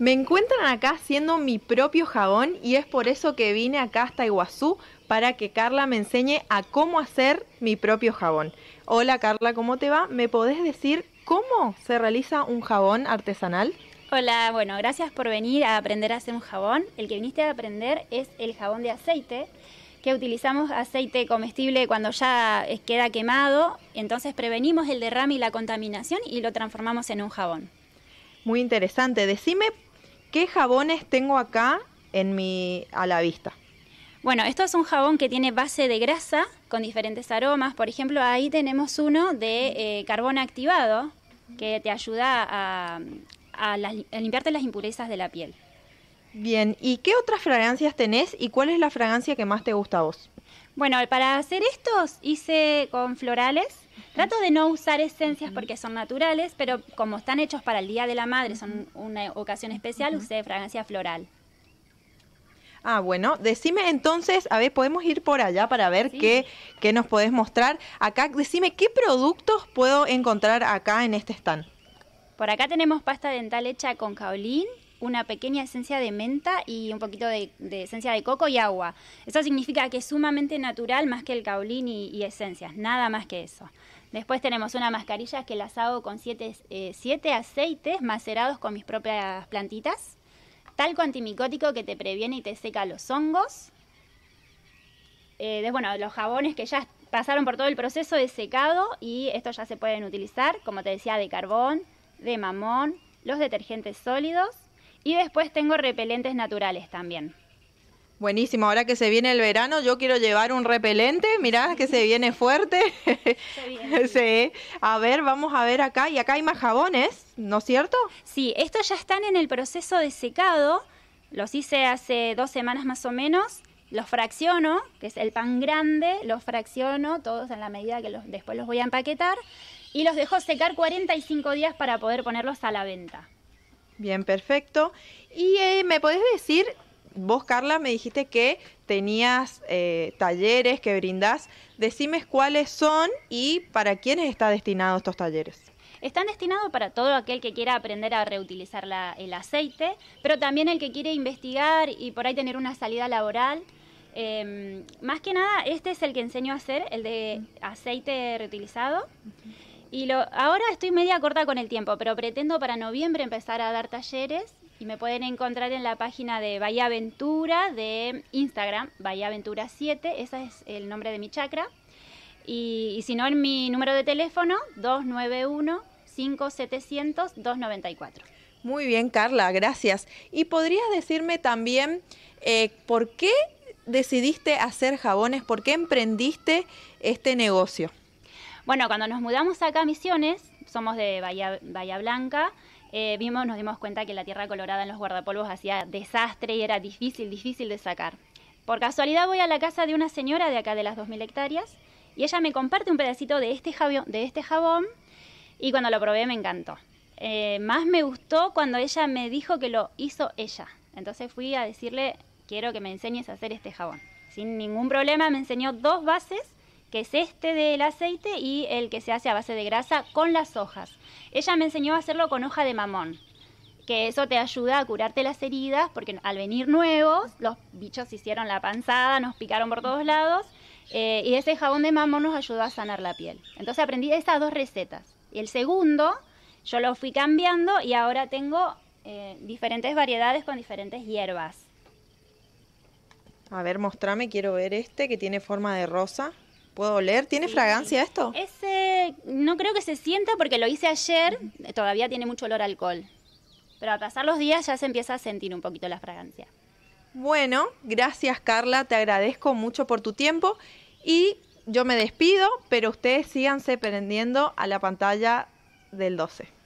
Me encuentran acá haciendo mi propio jabón y es por eso que vine acá hasta Iguazú para que Carla me enseñe a cómo hacer mi propio jabón. Hola Carla, ¿cómo te va? ¿Me podés decir cómo se realiza un jabón artesanal? Hola, bueno, gracias por venir a aprender a hacer un jabón. El que viniste a aprender es el jabón de aceite, que utilizamos aceite comestible cuando ya queda quemado, entonces prevenimos el derrame y la contaminación y lo transformamos en un jabón. Muy interesante. Decime ¿Qué jabones tengo acá en mi, a la vista? Bueno, esto es un jabón que tiene base de grasa con diferentes aromas. Por ejemplo, ahí tenemos uno de eh, carbón activado que te ayuda a, a limpiarte las impurezas de la piel. Bien, ¿y qué otras fragancias tenés y cuál es la fragancia que más te gusta a vos? Bueno, para hacer estos hice con florales. Trato de no usar esencias porque son naturales, pero como están hechos para el Día de la Madre, son una ocasión especial, usé fragancia floral. Ah, bueno, decime entonces, a ver, podemos ir por allá para ver qué, qué nos podés mostrar. Acá, decime, ¿qué productos puedo encontrar acá en este stand? Por acá tenemos pasta dental hecha con caolín, una pequeña esencia de menta y un poquito de, esencia de coco y agua. Eso significa que es sumamente natural más que el caolín y, esencias, nada más que eso. Después tenemos una mascarilla que las hago con eh, siete, aceites macerados con mis propias plantitas. Talco antimicótico que te previene y te seca los hongos. Eh, bueno, los jabones que ya pasaron por todo el proceso de secado y estos ya se pueden utilizar, como te decía, de carbón, de mamón, los detergentes sólidos y después tengo repelentes naturales también. Buenísimo, ahora que se viene el verano, yo quiero llevar un repelente, mirá que se viene fuerte. Se viene, sí. A ver, vamos a ver acá, y acá hay más jabones, ¿no es cierto? Sí, estos ya están en el proceso de secado, los hice hace dos semanas más o menos, los fracciono, que es el pan grande, los fracciono todos en la medida que los, después los voy a empaquetar, y los dejo secar 45 días para poder ponerlos a la venta. Bien, perfecto. Y eh, me podés decir, vos Carla me dijiste que tenías eh, talleres que brindás. Decime cuáles son y para quiénes están destinados estos talleres. Están destinados para todo aquel que quiera aprender a reutilizar el aceite, pero también el que quiere investigar y por ahí tener una salida laboral. Em, más que nada, este es el que enseño a hacer, el de aceite reutilizado. Y lo, ahora estoy media corta con el tiempo, pero pretendo para noviembre empezar a dar talleres y me pueden encontrar en la página de Bahía Aventura de Instagram, Bahía Aventura 7, ese es el nombre de mi chakra. Y, si no, en mi número de teléfono, 291-5700-294. Muy bien, Carla, gracias. ¿Y podrías decirme también eh, por qué decidiste hacer jabones? ¿Por qué emprendiste este negocio? Bueno, cuando nos mudamos acá a Misiones, somos de Bahía, Blanca, eh, vimos, nos dimos cuenta que la tierra colorada en los guardapolvos hacía desastre y era difícil, difícil de sacar. Por casualidad voy a la casa de una señora de acá de las 2.000 hectáreas y ella me comparte un pedacito de este, jabón, de este jabón y cuando lo probé me encantó. Eh, más me gustó cuando ella me dijo que lo hizo ella. Entonces fui a decirle, quiero que me enseñes a hacer este jabón. Sin ningún problema me enseñó dos bases que es este del aceite y el que se hace a base de grasa con las hojas. Ella me enseñó a hacerlo con hoja de mamón, que eso te ayuda a curarte las heridas, porque al venir nuevos, los bichos hicieron la panzada, nos picaron por todos lados, eh, y ese jabón de mamón nos ayudó a sanar la piel. Entonces aprendí estas dos recetas. Y el segundo, yo lo fui cambiando y ahora tengo eh, diferentes variedades con diferentes hierbas. A ver, mostrame, quiero ver este que tiene forma de rosa puedo oler. ¿Tiene fragancia esto? Ese, no creo que se sienta porque lo hice ayer, eh, todavía tiene mucho olor alcohol. Pero a pasar los días ya se empieza a sentir un poquito la fragancia. Bueno, gracias Carla, te agradezco mucho por tu tiempo y yo me despido, pero ustedes síganse prendiendo a la pantalla del 12.